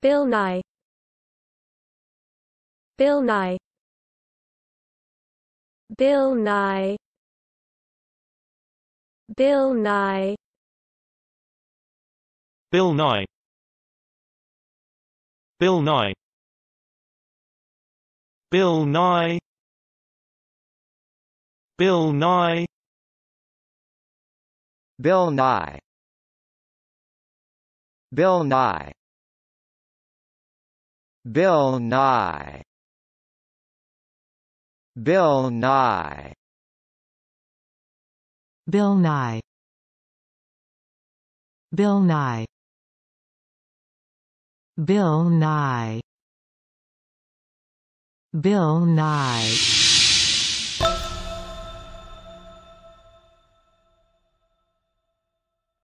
Bill Nye Bill Nye Bill Nye Bill Nye Bill Nye Bill Nye Bill Nye Bill Nye Bill Nye Bill Nye Bill Nye Bill Nye Bill Nye Bill Nye Bill Nye Bill Nye